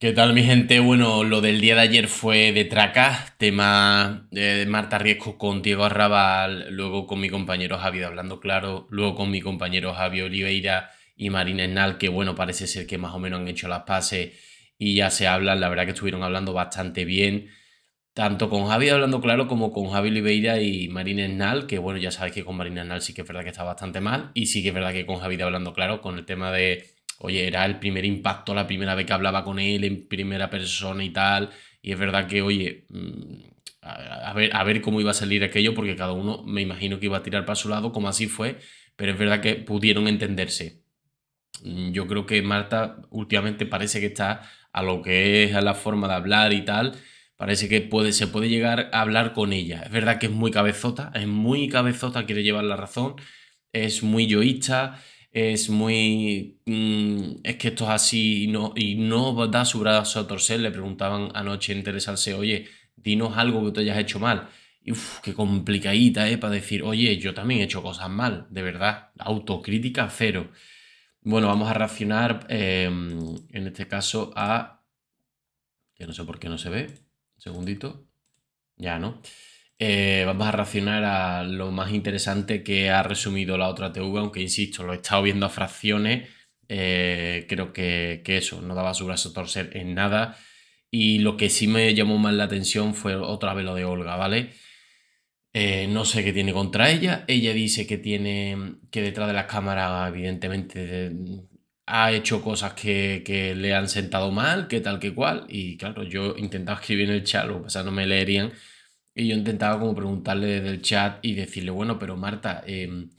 ¿Qué tal mi gente? Bueno, lo del día de ayer fue de tracas, tema eh, de Marta Riesco con Diego Arrabal, luego con mi compañero Javier Hablando Claro, luego con mi compañero Javier Oliveira y Marina Esnal, que bueno, parece ser que más o menos han hecho las pases y ya se hablan, la verdad que estuvieron hablando bastante bien, tanto con Javier Hablando Claro como con Javier Oliveira y Marina Esnal, que bueno, ya sabes que con Marina Enal sí que es verdad que está bastante mal y sí que es verdad que con Javier Hablando Claro, con el tema de oye, era el primer impacto, la primera vez que hablaba con él en primera persona y tal. Y es verdad que, oye, mm, a ver, a ver cómo iba a salir aquello, porque cada uno me imagino que iba a tirar para su lado, como así fue, pero es verdad que pudieron entenderse. Mm, yo creo que Marta últimamente parece que está a lo que es a la forma de hablar y tal. Parece que puede, se puede llegar a hablar con ella. Es verdad que es muy cabezota, es muy cabezota, quiere llevar la razón, es muy yoísta, es muy... Mm, es que esto es así y no, y no da su brazo a torcer. Le preguntaban anoche interesarse oye, dinos algo que tú hayas hecho mal. Y uff, qué complicadita, ¿eh? Para decir, oye, yo también he hecho cosas mal, de verdad. Autocrítica cero. Bueno, vamos a reaccionar, em, en este caso, a... Ya no sé por qué no se ve. segundito. Ya, ¿no? Eh, vamos a reaccionar a lo más interesante que ha resumido la otra TV, aunque insisto, lo he estado viendo a fracciones. Eh, creo que, eso, no daba su brazo torcer en nada. Y lo que sí me llamó más la atención fue otra vez lo de Olga, ¿vale? Eh, no sé qué tiene contra ella. Ella dice que tiene que detrás de las cámaras, evidentemente, ha hecho cosas que, le han sentado mal, que tal que cual. Y claro, yo intentaba escribir en el chat, o sea, no me leerían y yo intentaba como preguntarle desde el chat y decirle, bueno, pero Marta, em,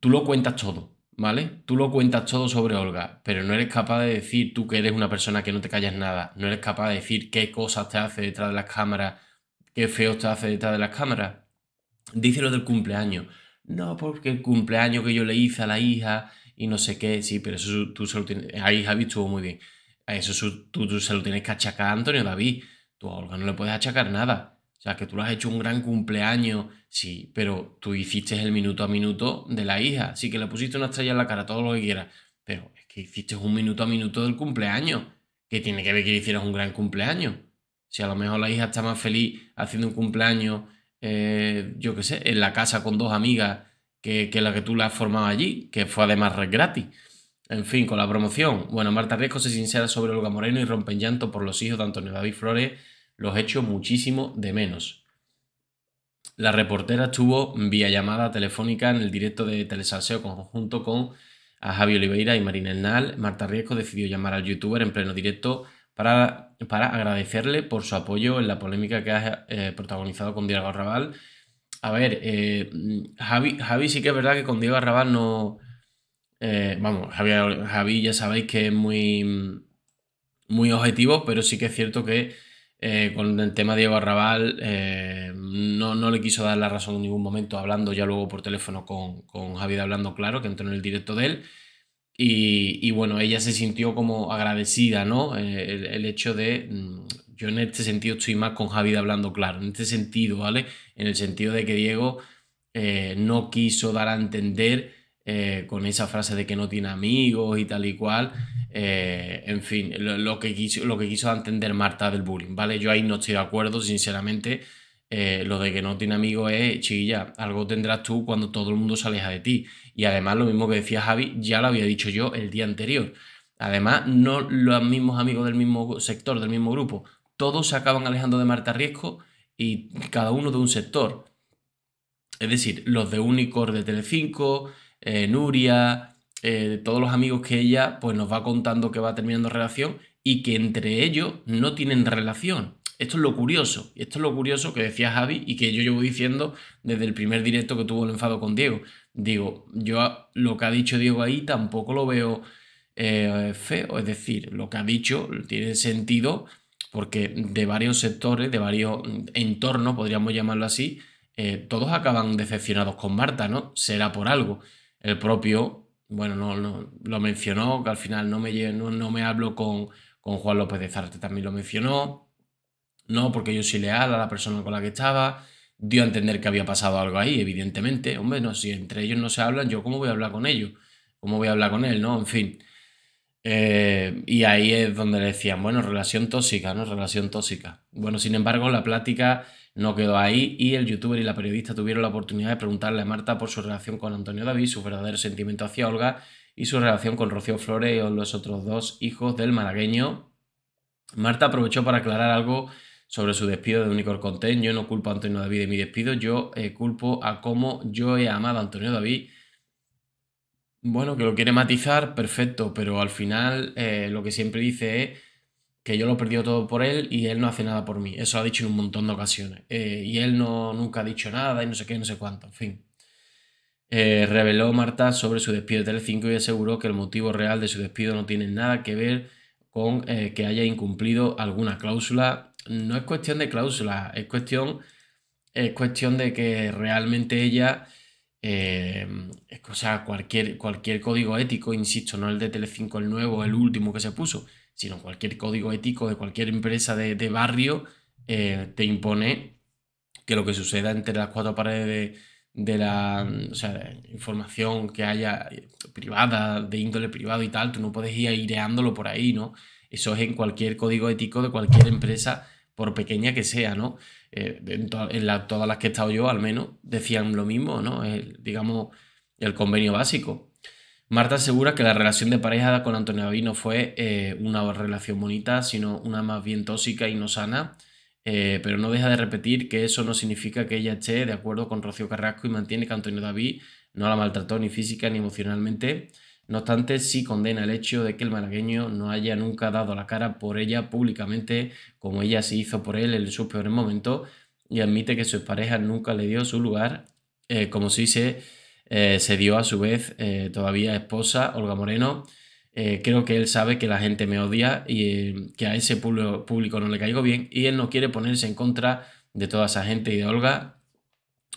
tú lo cuentas todo, ¿vale? Tú lo cuentas todo sobre Olga, pero no eres capaz de decir, tú que eres una persona que no te callas nada, no eres capaz de decir qué cosas te hace detrás de las cámaras, qué feos te hace detrás de las cámaras. Dice lo del cumpleaños. No, porque el cumpleaños que yo le hice a la hija y no sé qué, sí, pero eso tú se lo tienes. Ahí Javi estuvo muy bien. eso tú, tú, se lo tienes que achacar a Antonio David. Tú a Olga no le puedes achacar nada. O sea, que tú lo has hecho un gran cumpleaños, sí, pero tú hiciste el minuto a minuto de la hija. Sí, que le pusiste una estrella en la cara, todo lo que quieras. Pero es que hiciste un minuto a minuto del cumpleaños. Que tiene que ver que hicieras un gran cumpleaños. Si a lo mejor la hija está más feliz haciendo un cumpleaños, eh, yo qué sé, en la casa con dos amigas que, que la que tú la has formado allí, que fue además gratis. En fin, con la promoción. Bueno, Marta Riesco se sincera sobre Olga Moreno y rompen llanto por los hijos de Antonio David Flores los hecho muchísimo de menos. La reportera estuvo vía llamada telefónica en el directo de Telesalseo conjunto con a Javi Oliveira y Marina Hernal. Marta Riesco decidió llamar al youtuber en pleno directo para, para agradecerle por su apoyo en la polémica que ha eh, protagonizado con Diego Arrabal. A ver, eh, Javi, sí que es verdad que con Diego Arrabal no... Eh, vamos, Javi, Javi ya sabéis que es muy, muy objetivo, pero sí que es cierto que eh, con el tema de Diego Arrabal, eh, no, le quiso dar la razón en ningún momento, hablando ya luego por teléfono con, con Javier Hablando Claro, que entró en el directo de él. Y, bueno, ella se sintió como agradecida, ¿no? Eh, el, hecho de. Mm, yo en este sentido estoy más con Javid Hablando Claro, en este sentido, ¿vale? En el sentido de que Diego no quiso dar a entender con esa frase de que no tiene amigos y tal y cual eh, en fin, lo, que quiso, lo que quiso entender Marta del bullying, ¿vale? Yo ahí no estoy de acuerdo, sinceramente. Eh, lo de que no tiene amigos es, chiquilla, algo tendrás tú cuando todo el mundo se aleja de ti. Y además, lo mismo que decía Javi, ya lo había dicho yo el día anterior. Además, no los mismos amigos del mismo sector, del mismo grupo. Todos se acaban alejando de Marta Riesco y cada uno de un sector. Es decir, los de Unicor, de Telecinco, 5 eh, Nuria, eh, todos los amigos que ella pues nos va contando que va terminando relación y que entre ellos no tienen relación. Esto es lo curioso, esto es lo curioso que decía Javi y que yo llevo diciendo desde el primer directo que tuvo el enfado con Diego. Digo, yo lo que ha dicho Diego ahí tampoco lo veo eh, feo, es decir, lo que ha dicho tiene sentido porque de varios sectores, de varios entornos, podríamos llamarlo así, eh, todos acaban decepcionados con Marta, ¿no? Será por algo. El propio bueno, no, no, lo mencionó, que al final no me, no, no me hablo con, con, Juan López de Zarte, también lo mencionó, no, porque yo soy leal a la persona con la que estaba, dio a entender que había pasado algo ahí, evidentemente, hombre, no, si entre ellos no se hablan, yo cómo voy a hablar con ellos, cómo voy a hablar con él, ¿no? En fin. Eh, y ahí es donde le decían, bueno, relación tóxica, ¿no? Relación tóxica. Bueno, sin embargo, la plática no quedó ahí y el youtuber y la periodista tuvieron la oportunidad de preguntarle a Marta por su relación con Antonio David, su verdadero sentimiento hacia Olga y su relación con Rocío Flores y los otros dos hijos del malagueño. Marta aprovechó para aclarar algo sobre su despido de Unicorn Content. Yo no culpo a Antonio David de mi despido, yo eh, culpo a cómo yo he amado a Antonio David. Bueno, que lo quiere matizar, perfecto, pero al final eh, lo que siempre dice es que yo lo he perdido todo por él y él no hace nada por mí. Eso ha dicho en un montón de ocasiones. Eh, y él no, nunca ha dicho nada y no sé qué, no sé cuánto, en fin. Eh, reveló Marta sobre su despido de Telecinco y aseguró que el motivo real de su despido no tiene nada que ver con eh, que haya incumplido alguna cláusula. No es cuestión de cláusula, es cuestión, es cuestión de que realmente ella... o sea, cualquier, cualquier código ético, insisto, no el de Telecinco, el nuevo, el último que se puso, sino cualquier código ético de cualquier empresa de, barrio eh, te impone que lo que suceda entre las cuatro paredes de, la información que haya eh, privada, de índole privado y tal, tú no puedes ir aireándolo por ahí, ¿no? Eso es en cualquier código ético de cualquier empresa, por pequeña que sea, ¿no? Eh, en, todas las que he estado yo, al menos, decían lo mismo, ¿no? digamos, el convenio básico. Marta asegura que la relación de pareja con Antonio David no fue eh, una relación bonita, sino una más bien tóxica y no sana, eh, pero no deja de repetir que eso no significa que ella esté de acuerdo con Rocío Carrasco y mantiene que Antonio David no la maltrató ni física ni emocionalmente. No obstante, sí condena el hecho de que el malagueño no haya nunca dado la cara por ella públicamente, como ella se hizo por él en sus peores momentos, y admite que su pareja nunca le dio su lugar, eh, como si se eh, se dio a su vez eh, todavía esposa, Olga Moreno. Eh, creo que él sabe que la gente me odia y que a ese público, no le caigo bien y él no quiere ponerse en contra de toda esa gente y de Olga.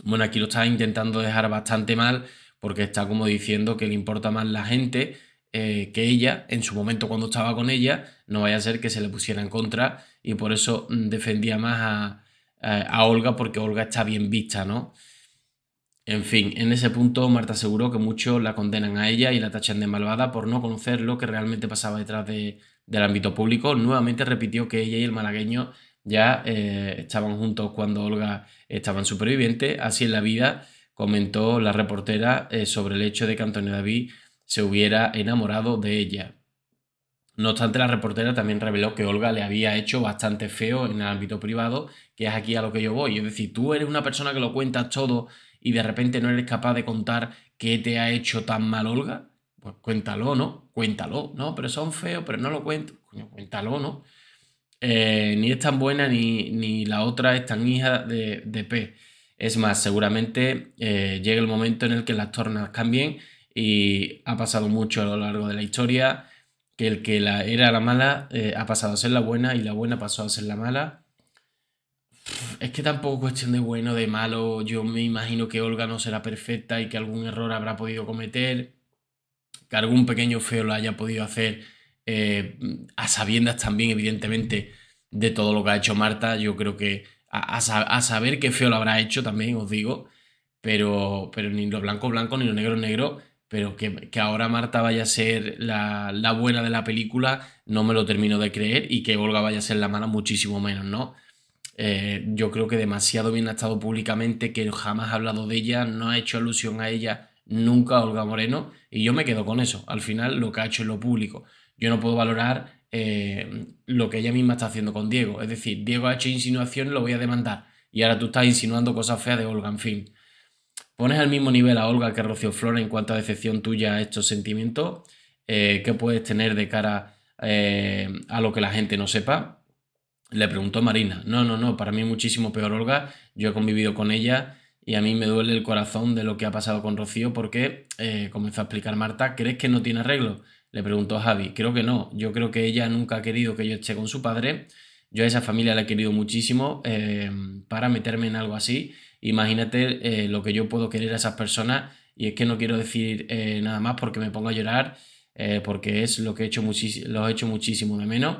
Bueno, aquí lo está intentando dejar bastante mal porque está como diciendo que le importa más la gente que ella, en su momento cuando estaba con ella, no vaya a ser que se le pusiera en contra y por eso mm, defendía más a Olga porque Olga está bien vista, ¿no? En fin, en ese punto Marta aseguró que muchos la condenan a ella y la tachan de malvada por no conocer lo que realmente pasaba detrás del ámbito público. Nuevamente repitió que ella y el malagueño ya eh, estaban juntos cuando Olga estaba en superviviente. Así en la vida, comentó la reportera eh, sobre el hecho de que Antonio David se hubiera enamorado de ella. No obstante, la reportera también reveló que Olga le había hecho bastante feo en el ámbito privado, que es aquí a lo que yo voy. Es decir, tú eres una persona que lo cuentas todo y de repente no eres capaz de contar qué te ha hecho tan mal Olga, pues cuéntalo, ¿no? Cuéntalo, ¿no? Pero son feos, pero no lo cuento. Coño, cuéntalo, ¿no? Eh, ni es tan buena ni, ni, la otra es tan hija de, P. Es más, seguramente eh, llega el momento en el que las tornas cambien y ha pasado mucho a lo largo de la historia que el que la, era la mala eh, ha pasado a ser la buena y la buena pasó a ser la mala es que tampoco cuestión de bueno, de malo. Yo me imagino que Olga no será perfecta y que algún error habrá podido cometer, que algún pequeño feo lo haya podido hacer eh, a sabiendas también, evidentemente, de todo lo que ha hecho Marta. Yo creo que a, saber qué feo lo habrá hecho también, os digo. Pero, pero ni lo blanco blanco ni lo negro negro. Pero que, ahora Marta vaya a ser la, la buena de la película, no me lo termino de creer. Y que Olga vaya a ser la mala, muchísimo menos, ¿no? Eh, yo creo que demasiado bien ha estado públicamente, que jamás ha hablado de ella, no ha hecho alusión a ella nunca Olga Moreno, y yo me quedo con eso. Al final, lo que ha hecho es lo público. Yo no puedo valorar eh, lo que ella misma está haciendo con Diego. Es decir, Diego ha hecho insinuaciones, lo voy a demandar. Y ahora tú estás insinuando cosas feas de Olga, en fin. ¿Pones al mismo nivel a Olga que Rocío Flora en cuanto a decepción tuya a estos sentimientos? Eh, que puedes tener de cara a lo que la gente no sepa? Le preguntó Marina, no, no, no, para mí muchísimo peor Olga, yo he convivido con ella y a mí me duele el corazón de lo que ha pasado con Rocío porque, eh, comenzó a explicar Marta, ¿crees que no tiene arreglo? Le preguntó Javi, creo que no, yo creo que ella nunca ha querido que yo esté con su padre, yo a esa familia la he querido muchísimo eh, para meterme en algo así, imagínate eh, lo que yo puedo querer a esas personas y es que no quiero decir nada más porque me pongo a llorar porque es lo que he hecho, lo he hecho muchísimo de menos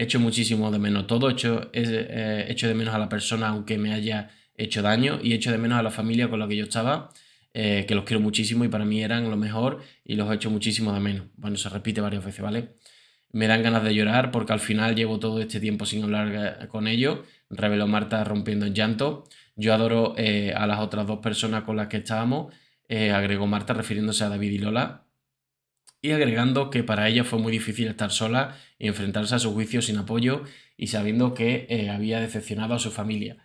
hecho muchísimo de menos todo, hecho, eh, hecho de menos a la persona aunque me haya hecho daño y hecho de menos a la familia con la que yo estaba, eh, que los quiero muchísimo y para mí eran lo mejor y los he hecho muchísimo de menos. Bueno, se repite varias veces, ¿vale? Me dan ganas de llorar porque al final llevo todo este tiempo sin hablar eh, con ellos, reveló Marta rompiendo en llanto. Yo adoro a las otras dos personas con las que estábamos, agregó Marta refiriéndose a David y Lola y agregando que para ella fue muy difícil estar sola y enfrentarse a su juicio sin apoyo y sabiendo que eh, había decepcionado a su familia.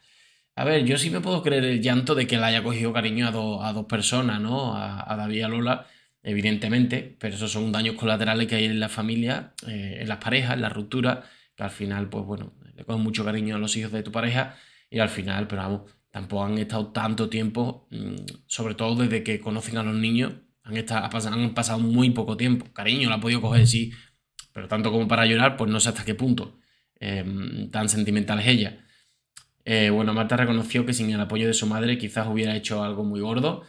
A ver, yo sí me puedo creer el llanto de que le haya cogido cariño a, dos personas, ¿no? A, David y a Lola, evidentemente, pero esos son daños colaterales que hay en la familia, eh, en las parejas, en la ruptura, que al final, pues bueno, le cogen mucho cariño a los hijos de tu pareja y al final, pero vamos, tampoco han estado tanto tiempo, mm, sobre todo desde que conocen a los niños, han, pasado muy poco tiempo. Cariño, la ha podido coger, sí, pero tanto como para llorar, pues no sé hasta qué punto. Em, tan sentimental es ella. Eh, bueno, Marta reconoció que sin el apoyo de su madre quizás hubiera hecho algo muy gordo.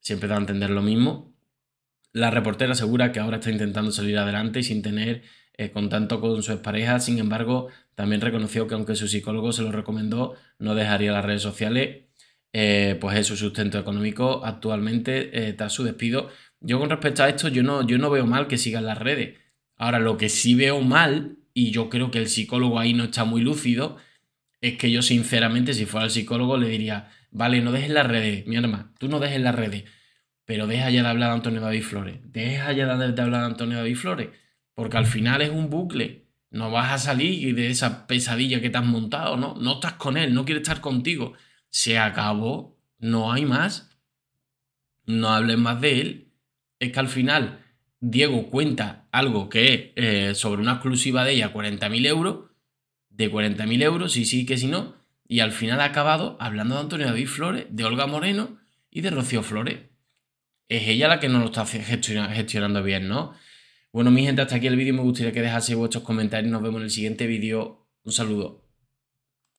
Siempre da a entender lo mismo. La reportera asegura que ahora está intentando salir adelante sin tener eh, contacto con su expareja. Sin embargo, también reconoció que aunque su psicólogo se lo recomendó, no dejaría las redes sociales eh, pues es su sustento económico actualmente eh, está tras su despido. Yo con respecto a esto, yo no, yo no veo mal que sigan las redes. Ahora, lo que sí veo mal, y yo creo que el psicólogo ahí no está muy lúcido, es que yo sinceramente si fuera el psicólogo le diría, vale, no dejes las redes, mi hermano, tú no dejes las redes, pero deja ya de hablar de Antonio David Flores, deja ya de, de hablar de Antonio David Flores, porque al final es un bucle, no vas a salir de esa pesadilla que te has montado, ¿no? No estás con él, no quiere estar contigo. Se acabó, no hay más, no hablen más de él. Es que al final Diego cuenta algo que es eh, sobre una exclusiva de ella, 40.000 euros, de 40.000 euros, sí, sí, que si sí, no, y al final ha acabado hablando de Antonio David Flores, de Olga Moreno y de Rocío Flores. Es ella la que no lo está gestionando bien, ¿no? Bueno, mi gente, hasta aquí el vídeo. Me gustaría que dejase vuestros comentarios. Nos vemos en el siguiente vídeo. Un saludo.